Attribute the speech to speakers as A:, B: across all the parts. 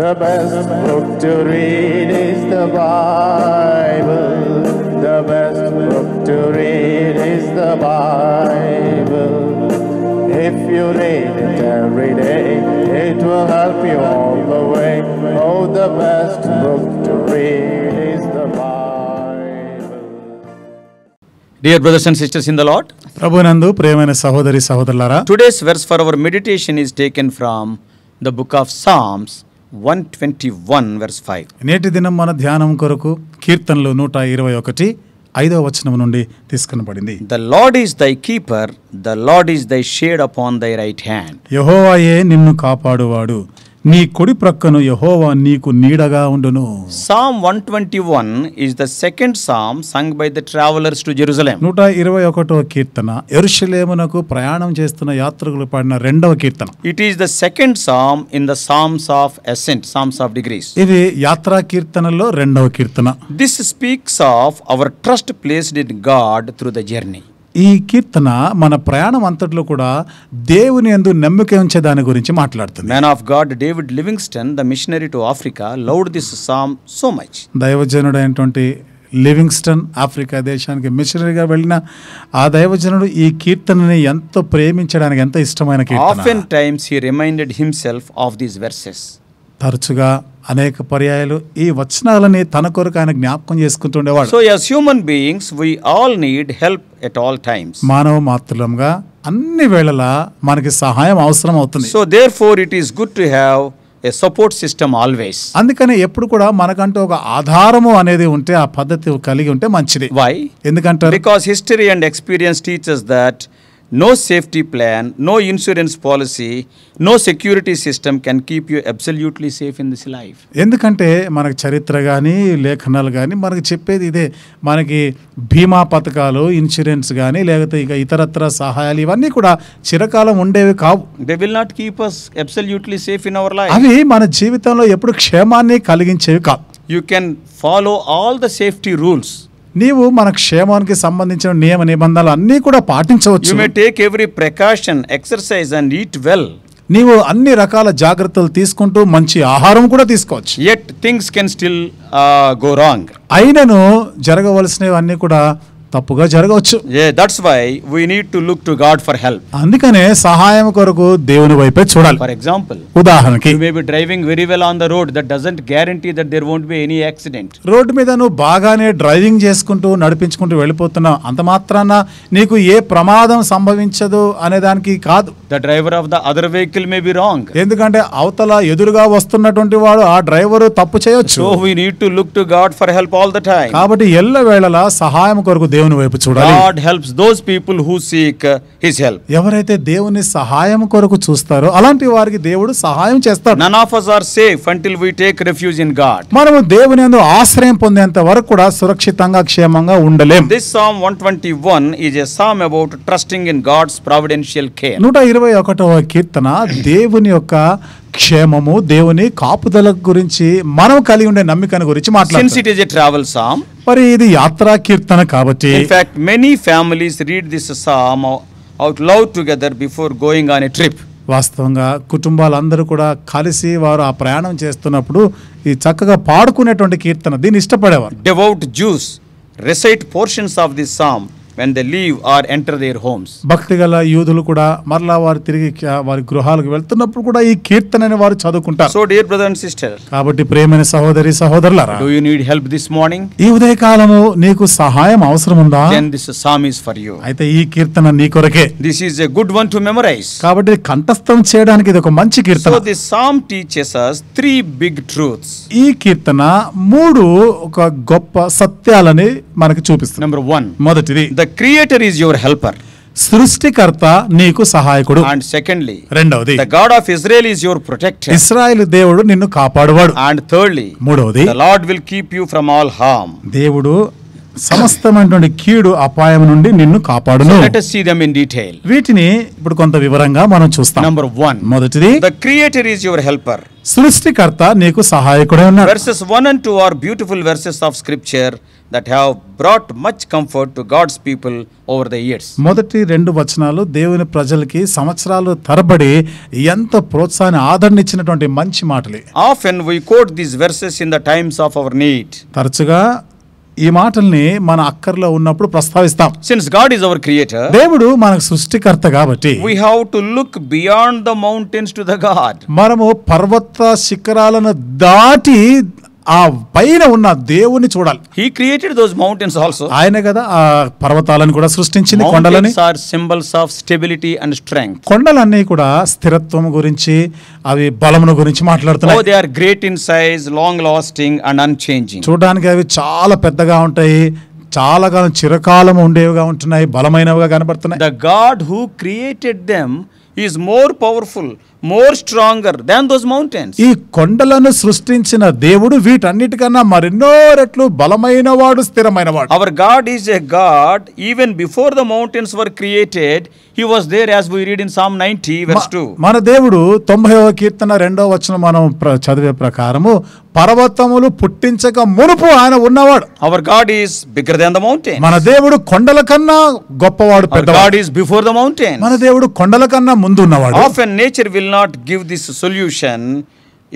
A: The best book to read is the Bible. The best book to read is the Bible. If you read it every day, it will help you all the way. Oh, the best book to read is the Bible.
B: Dear brothers and sisters in the Lord,
A: ప్రభునందు ప్రేమైన సహోదరి సహోదరులారా
B: Today's verse for our meditation is taken from the Book of Psalms. One twenty one verse five
A: నేటి దినం మన ధ్యానం కొరకు కీర్తనలు నూట ఇరవై ఒకటి ఐదవ వచనం నుండి తీసుకునబడింది
B: the Lord is thy keeper the Lord is thy shade upon thy right hand
A: యహోవాయే నిన్ను కాపాడువాడు నీ కొడి ప్రక్కను యహోవా నీకు నీడగా ఉండును
B: psalm one twenty one is the second psalm sung by the travellers to Jerusalem
A: నూట ఇరవై ఒకటో కీర్తన ఎరుషలేమునకు ప్రయాణం చేస్తున్న యాత్రికులు పాడిన రెండవ కీర్తన
B: it is the second psalm in the psalms of ascent psalms of degrees
A: ఇది యాత్రా కీర్తనలో రెండవ కీర్తన
B: this speaks of our trust placed in God through the journey
A: ఈ కీర్తన మన ప్రయాణం అంతట్లో కూడా దేవుని ఎందు నమ్మక ఉంచే దాని గురించి మాట్లాడుతుంది
B: man of God David Livingstone the missionary to Africa loved this psalm so much
A: దైవజనుడు అయినటువంటి లివింగ్స్టన్ ఆఫ్రికా దేశానికి మిషనరీగా వెళ్ళిన ఆ దైవజనుడు ఈ కీర్తనని ఎంతో ప్రేమించడానికి ఎంత ఇష్టమైన కీర్తన
B: times he reminded himself of these verses
A: తరచుగా అనేక పర్యాయాలు ఈ వచనాలని తన కొరకు ఆయన జ్ఞాపకం చేసుకుంటుండేవాడు so
B: as human beings we all need help at all times
A: మానవ మాత్రులంగా అన్ని వేళలా మనకి సహాయం అవసరం అవుతుంది so
B: therefore it is good to have a support
A: system always అందుకని ఎప్పుడు కూడా మనకంటూ ఒక ఆధారము అనేది ఉంటే ఆ పద్ధతి కలిగి ఉంటే
B: మంచిది వై ఎందుకంటే because history and experience teaches that no safety plan no insurance policy no security system can keep you absolutely safe in this life
A: ఎందుకంటే మనకు చరిత్ర కానీ లేఖనాలు కానీ మనకు చెప్పేది ఇదే మనకి బీమా పథకాలు ఇన్సూరెన్స్ కానీ లేకపోతే ఇక ఇతరత్ర సహాయాలు ఇవన్నీ కూడా చిరకాలం ఉండేవి కావు
B: they will not keep us absolutely safe in our life అవి మన
A: జీవితంలో ఎప్పుడు క్షేమాన్ని కలిగించేవి కావు
B: you can follow all the safety rules
A: నీవు మన క్షేమానికి సంబంధించిన నియమ నిబంధనలు అన్నీ కూడా పాటించవచ్చు
B: take every precaution exercise and eat well
A: నీవు అన్ని రకాల జాగ్రత్తలు తీసుకుంటూ మంచి
B: ఆహారం కూడా తీసుకోవచ్చు yet things can still go wrong
A: అయినను జరగవలసినవి అన్నీ కూడా తప్పుగా జరగవచ్చు
B: that's why we need to look to God for help
A: అందుకనే సహాయం కొరకు దేవుని వైపే చూడాలి ఫర్ ఎగ్జాంపుల్ ఉదాహరణకి
B: may be driving very well on the road that doesn't guarantee that there won't be any accident
A: road మీద నువ్వు బాగానే డ్రైవింగ్ చేసుకుంటూ నడిపించుకుంటూ వెళ్ళిపోతున్నావు అంత మాత్రాన నీకు ఏ ప్రమాదం సంభవించదు అనే
B: దానికి కాదు the driver of the other vehicle may be wrong
A: ఎందుకంటే అవతల ఎదురుగా వస్తున్నటువంటి వాడు ఆ డ్రైవర్ తప్పు చేయొచ్చు so
B: we need to look to God for help all the time
A: కాబట్టి ఎల్ల వేళలా సహాయం కొరకు దేవుని వైపు చూడాలి God
B: helps those people who seek his help
A: ఎవరైతే దేవుని సహాయం కొరకు చూస్తారో అలాంటి వారికి దేవుడు సహాయం చేస్తాడు none of us are safe
B: until we take refuge in God
A: మనము దేవుని యందు ఆశ్రయం పొందేంత వరకు కూడా సురక్షితంగా క్షేమంగా ఉండలేం
B: this psalm 121 is a psalm about trusting in God's providential care
A: 121వ కీర్తన దేవుని యొక్క క్షేమము దేవుని కాపుదల గురించి మనం కలిగి ఉండే నమ్మికను గురించి మాట్లాడుతుంది
B: ట్రావెల్ సామ్ మరి
A: ఇది యాత్రా కీర్తన కాబట్టి
B: fact many families read this psalm out loud together before going on a trip వాస్తవంగా కుటుంబాలందరూ కూడా కలిసి వారు ఆ ప్రయాణం
A: చేస్తున్నప్పుడు ఇది చక్కగా పాడుకునేటువంటి కీర్తన దీన్ని ఇష్టపడేవారు
B: devout Jews recite portions of this psalm when they leave or enter their homes
A: భక్తి గల యూదులు కూడా మరలా వారు తిరిగి వారి గృహాలకు వెళ్తున్నప్పుడు కూడా ఈ కీర్తన అనే వారు చదువుకుంటారు
B: so dear brother and sister
A: కాబట్టి ప్రేమైన సహోదరి సహోదరులారా
B: do you need help this morning
A: ఈ ఉదయ కాలము నీకు సహాయం అవసరం ఉందా then
B: this psalm is for you అయితే ఈ కీర్తన నీ కొరకే this is a good one to memorize కాబట్టి కంఠస్థం చేయడానికి ఇది ఒక మంచి కీర్తన so this psalm teaches us three
A: big truths ఈ కీర్తన మూడు ఒక గొప్ప సత్యాలని
B: మనకు చూపిస్తుంది నెంబర్ వన్ మొదటిది the creator is your helper సృష్టికర్త నీకు సహాయకుడు అండ్ సెకండ్లీ రెండవది the God of Israel is your protect
A: Israel దేవుడు నిన్ను
B: కాపాడువాడు అండ్ థర్డ్లీ మూడవది the Lord will keep you from all harm దేవుడు
A: సమస్తమైనటువంటి కీడు అపాయం నుండి నిన్ను కాపాడును let
B: us see them in detail
A: వీటిని ఇప్పుడు కొంత వివరంగా మనం చూస్తాం నంబర్ 1 మొదటిది the creator is your helper సృష్టికర్త నీకు సహాయకుడే ఉన్నాడు
B: verses 1 and 2 are beautiful verses of scripture that have brought much comfort to God's people over the years
A: మొదటి రెండు వచనాలు దేవుని ప్రజలకి సంవత్సరాలు తరబడి ఎంత ప్రోత్సాహాన్ని ఆదరణ ఇచ్చినటువంటి మంచి మాటలే
B: of and we quote these verses in the times of our need
A: తరచుగా ఈ మాటల్ని మన అక్కర్లో ఉన్నప్పుడు ప్రస్తావిస్తాం
B: since God is our creator
A: దేవుడు మనకు సృష్టికర్త కాబట్టి
B: we have to look beyond the mountains to the God మనము పర్వత శిఖరాలను
A: దాటి ఆ పైన ఉన్న దేవుని చూడాలి
B: he created those mountains also ఆయన కదా ఆ పర్వతాలను కూడా
A: సృష్టించింది కొండలని
B: are symbols of stability and strength
A: కొండలన్నీ కూడా స్థిరత్వం గురించి అవి బలమును గురించి మాట్లాడుతున్నాయి they
B: are great in size long lasting and unchanging
A: చూడడానికి అవి చాలా పెద్దగా ఉంటాయి చాలా కాలం చిరకాలం ఉండేవిగా ఉంటున్నాయి బలమైనవిగా కనబడుతున్నాయి the God who created
B: them is more powerful more stronger than those mountains
A: ఈ కొండలను సృష్టించిన దేవుడు వీటన్నిటికన్నా మరెన్నో రెట్లు బలమైన వాడు స్థిరమైన వాడు
B: our God is a God even before the mountains were created he was there as we read in psalm ninety verse two మన
A: దేవుడు తొంభైవ కీర్తన రెండవ వచనం మనం చదివే ప్రకారము పర్వతములు పుట్టించక మునుపు ఆయన ఉన్నవాడు
B: our God is bigger than the mountain మన
A: దేవుడు కొండల కన్నా గొప్పవాడు God
B: is before the mountain మన దేవుడు కొండల కన్నా ముందు ఉన్నవాడు of an nature will will not give this solution,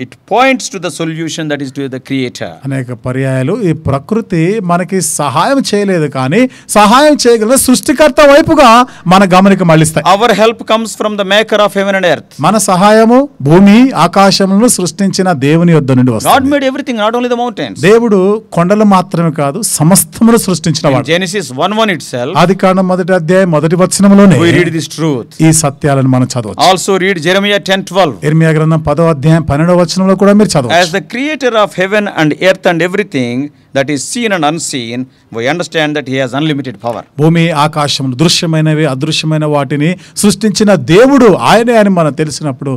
B: it points to the solution that is to the creator
A: అనేక పర్యాయాలు ఈ ప్రకృతి మనకి సహాయం చేయలేదు కానీ సహాయం చేయగల సృష్టికర్త వైపుగా మన గమనిక మళ్ళిస్తాయి our help
B: comes from the maker of heaven and earth
A: మన సహాయము భూమి ఆకాశములను సృష్టించిన దేవుని యొద్ద నుండి వస్తుంది
B: God made everything not only the mountains
A: దేవుడు కొండలు మాత్రమే కాదు సమస్తమును సృష్టించిన వాడు
B: జెనసిస్ 1:1 ఇట్ సెల్ఫ్ ఆది
A: కాండం మొదటి అధ్యాయం మొదటి వచనములోనే వి రీడ్ దిస్ ట్రూత్ ఈ సత్యాలను మనం చదవచ్చు
B: ఆల్సో రీడ్ జెరెమియా 10:12 ఇర్మియా
A: గ్రంథం 10వ అధ్యాయం 12వ రచనలో కూడా మీరు చదవచ్చు
B: as the creator of heaven and earth and everything that is seen and unseen we understand that he has unlimited power
A: భూమి ఆకాశం దృశ్యమైనవి అదృశ్యమైన వాటిని సృష్టించిన దేవుడు ఆయనే అని మనం తెలిసినప్పుడు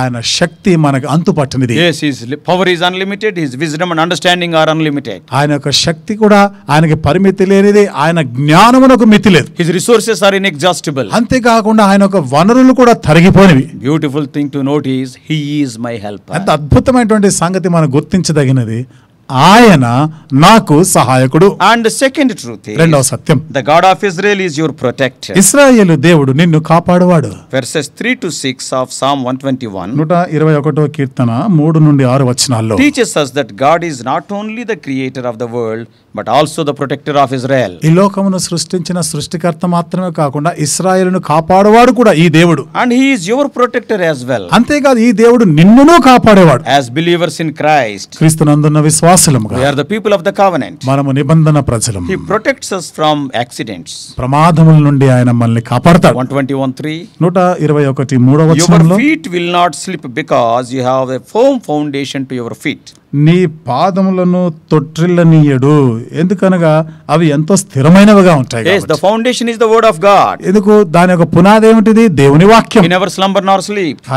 A: ఆయన శక్తి మనకు అంతుపట్టనిది
B: power is unlimited his wisdom and understanding are unlimited
A: ఆయన యొక్క శక్తి కూడా ఆయనకి పరిమితి లేనిది ఆయన జ్ఞానమునకు మితి లేదు
B: his resources are inexhaustible
A: అంతేకాకుండా ఆయన యొక్క వనరులు కూడా తరిగిపోయినవి
B: beautiful thing to note is he is my help
A: అంత అద్భుతమైనటువంటి సంగతి మనం గుర్తించదగినది ఆయన నాకు సహాయకుడు
B: అండ్ సెకండ్ ట్రూత్ రెండవ సత్యం the God of Israel is your protect
A: Israel దేవుడు నిన్ను కాపాడువాడు
B: వెర్సెస్ 3 టు 6 ఆఫ్ సామ్ 121
A: 121వ కీర్తన 3 నుండి 6 వచనాల్లో
B: teaches us that God is not only the creator of the world but also the protector of Israel
A: ఈ లోకమును సృష్టించిన సృష్టికర్త మాత్రమే కాకుండా ఇస్రాయేలును కాపాడువాడు కూడా ఈ దేవుడు
B: and he is your protector as well
A: అంతేకాదు ఈ దేవుడు నిన్నును కాపాడేవాడు
B: యాస్ బిలీవర్స్ ఇన్ క్రైస్ట్
A: క్రీస్తునందున్న విశ్వాసం దాసులముగా నిబంధన ప్రజలం ప్రమాదముల నుండి ఆయన మనల్ని కాపాడతాడు నూట ఇరవై ఒకటి మూడవ
B: feet will not slip because you have a firm foundation to your feet
A: నీ పాదములను తొట్టిల్లనీయడు ఎందుకనగా అవి ఎంతో స్థిరమైనవిగా ఉంటాయి the
B: foundation is the word of God ఎందుకు దాని యొక్క పునాది ఏమిటిది దేవుని వాక్యం నెవర్ స్లంబర్ నార్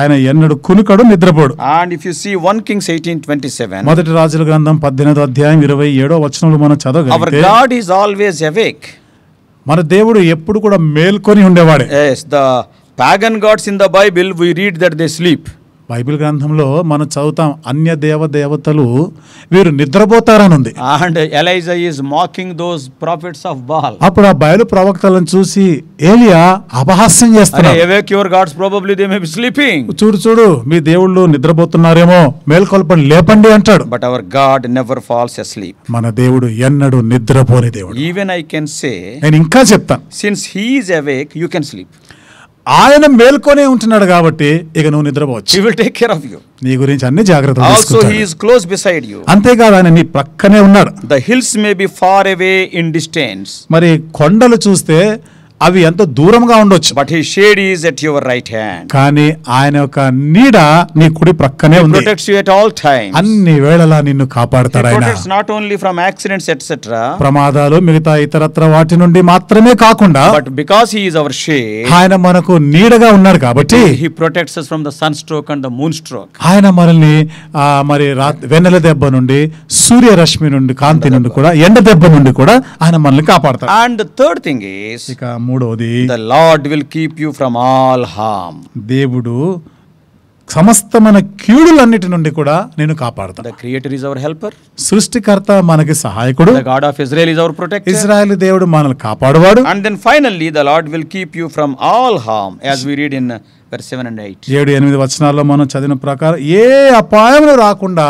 B: ఆయన ఎన్నడు కునుకడు నిద్రపోడు and if you see 1 Kings 18 27
A: మొదటి రాజుల గ్రంథం పద్దెనిమిదో అధ్యాయం ఇరవై ఏడో వచనంలో మనం చదవగలిగితే
B: గాడ్ ఈజ్ ఆల్వేస్ అవేక్ మన దేవుడు ఎప్పుడు కూడా మేల్కొని ఉండేవాడు the pagan gods in the Bible we read that they sleep
A: Bible గ్రంథంలో మనం చదువుతాం అన్య దేవ దేవతలు వీరు నిద్రపోతారని ఉంది
B: and Elijah is mocking those prophets of Baal
A: అప్పుడు ఆ బయలు ప్రవక్తలను చూసి ఏలియా అపహాస్యం చేస్తారు awake your
B: gods probably they may be sleeping చూడు చూడు మీ దేవుళ్ళు నిద్రపోతున్నారేమో మేల్కొల్పని లేపండి అంటాడు but hour God never falls asleep
A: మన దేవుడు ఎన్నడూ నిద్రపోని
B: దేవుడు ఈవెన్ ఐ కెన్ సే
A: నేను ఇంకా చెప్తాను
B: since he is awake you can sleep ఆయన
A: మేల్కొనే ఉంటున్నాడు కాబట్టి ఇక నువ్వు నిద్రపోవచ్చు will take care of you నీ గురించి అన్ని జాగ్రత్తలు also he
B: is close beside you కాదు ఆయన నీ పక్కనే ఉన్నాడు the hills may be far away in distance మరి కొండలు చూస్తే అవి ఎంత దూరంగా ఉండొచ్చు but he shade is at your right hand
A: కానీ ఆయన యొక్క నీడ నీ కుడి ప్రక్కనే ఉంది protects you at all time అన్ని వేళలా నిన్ను కాపాడతాడు ఆయన protects
B: not only from accidents etcetera
A: ప్రమాదాలు మిగతా ఇతరత్ర వాటి నుండి మాత్రమే కాకుండా but
B: because he is our shade
A: ఆయన మనకు నీడగా ఉన్నాడు కాబట్టి he
B: protects us from the sun stroke and the moon stroke ఆయన మనల్ని మరి
A: వెన్నెల దెబ్బ నుండి సూర్య రశ్మి నుండి కాంతి నుండి కూడా ఎండ దెబ్బ నుండి కూడా ఆయన మనల్ని కాపాడతాడు
B: అండ్ థర్డ్ థింగ్ ఇస్ మూడవది the Lord will keep you from all
A: harm దేవుడు సమస్తమైన కీడులన్నిటి నుండి కూడా నేను కాపాడుతాను
B: the creator is our helper
A: సృష్టికర్త మనకి సహాయకుడు the
B: God of Israel is our protector
A: Israel దేవుడు మనల్ని కాపాడువాడు and
B: then finally the Lord will keep you from all harm as we read in verse 7 and 8
A: 7 8 వచనాల్లో మనం చదివిన ప్రకారం ఏ అపాయం రాకుండా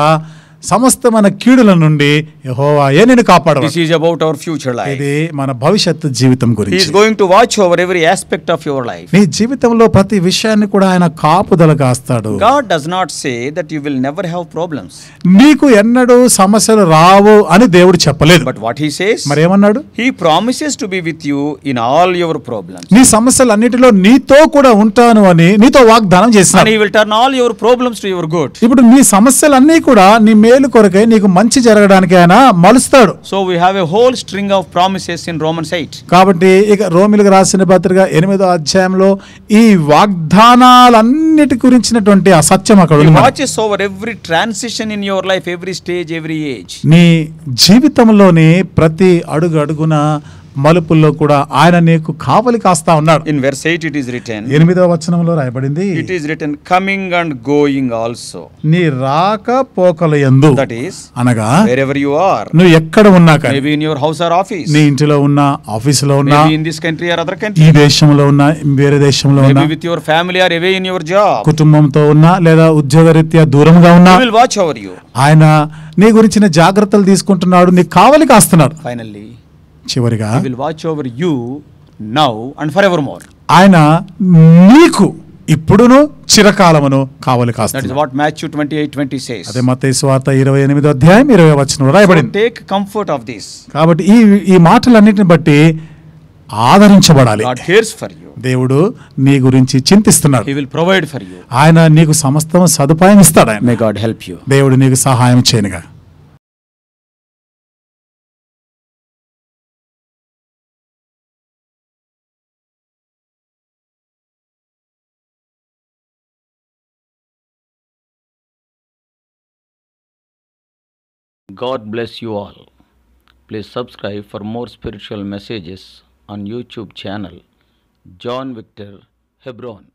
A: సమస్త మన కీడుల నుండి యెహోవాయే నిన్ను కాపాడు this
B: is about our future life ఇది మన భవిష్యత్ జీవితం గురించి is going to watch over every aspect of your life
A: నీ జీవితంలో ప్రతి విషయాన్ని కూడా ఆయన కాపుదల కాస్తాడు
B: God does not say that you will never have problems
A: నీకు ఎన్నడూ సమస్యలు రావు అని దేవుడు చెప్పలేదు
B: బట్ వాట్ హి సేస్ మరి ఏమన్నాడు he promises to be with you in all your problems
A: నీ సమస్యలన్నిటిలో నీతో కూడా ఉంటాను అని నీతో వాగ్దానం చేస్తున్నాడు he
B: will turn all your problems to your good
A: ఇప్పుడు నీ సమస్యలన్నీ కూడా నీ మేలు కొరకై నీకు మంచి జరగడానికి ఆయన మలుస్తాడు
B: so we have a whole string of promises in Romans eight
A: కాబట్టి ఇక రోమిలకు రాసిన పత్రిక ఎనిమిదో అధ్యాయంలో ఈ వాగ్దానాలన్నిటి గురించినటువంటి ఆ సత్యం అక్కడ watches
B: over every transition in your life every stage every age
A: నీ జీవితంలోని ప్రతి అడుగు అడుగున మలుపుల్లో కూడా ఆయన నీకు కావలి కాస్తా ఉన్నాడు in verse eight it is written ఎనిమిదవ వచనంలో రాయబడింది it
B: is written coming and going also
A: నీ రాక పోకల యందు దట్ ఈస్ అనగా
B: వేర్ ఎవర్ యు ఆర్ నువ్వు
A: ఎక్కడ ఉన్నా కానీ
B: maybe in your house or office నీ
A: ఇంటిలో ఉన్నా ఆఫీస్ లో ఉన్నా
B: in this country or other country ఈ
A: దేశంలో ఉన్నా వేరే దేశంలో ఉన్నా maybe
B: with your family or away in your job
A: కుటుంబంతో ఉన్నా లేదా ఉద్యోగ రీత్యా దూరంగా ఉన్నా విల్ వాచ్ ఓవర్ యు ఆయన నీ గురించిన జాగ్రత్తలు తీసుకుంటున్నాడు నీకు కావలి కాస్తున్నాడు ఫైనల్లీ చివరిగా
B: will watch over you now and forevermore
A: ఆయన నీకు ఇప్పుడును చిరకాలమును కావలి కాస్త
B: what Matthew twenty eight twenty says అదే
A: మత్తయి ఇరవై ఎనిమిది అధ్యాయం ఇరవై వచనంలో రాయబడింది
B: టేక్ కంఫర్ట్ ఆఫ్ దిస్
A: కాబట్టి ఈ ఈ మాటలన్నిటిని బట్టి ఆదరించబడాలి గాడ్ కేర్స్ ఫర్ యూ దేవుడు నీ గురించి
B: చింతిస్తున్నాడు he will provide for you
A: ఆయన నీకు సమస్తం సదుపాయం ఇస్తాడు ఆయన మే గాడ్ హెల్ప్ యూ దేవుడు నీకు
B: సహాయం చేయనుగా God bless you all. Please subscribe for more spiritual messages on YouTube channel John Victor Hebron.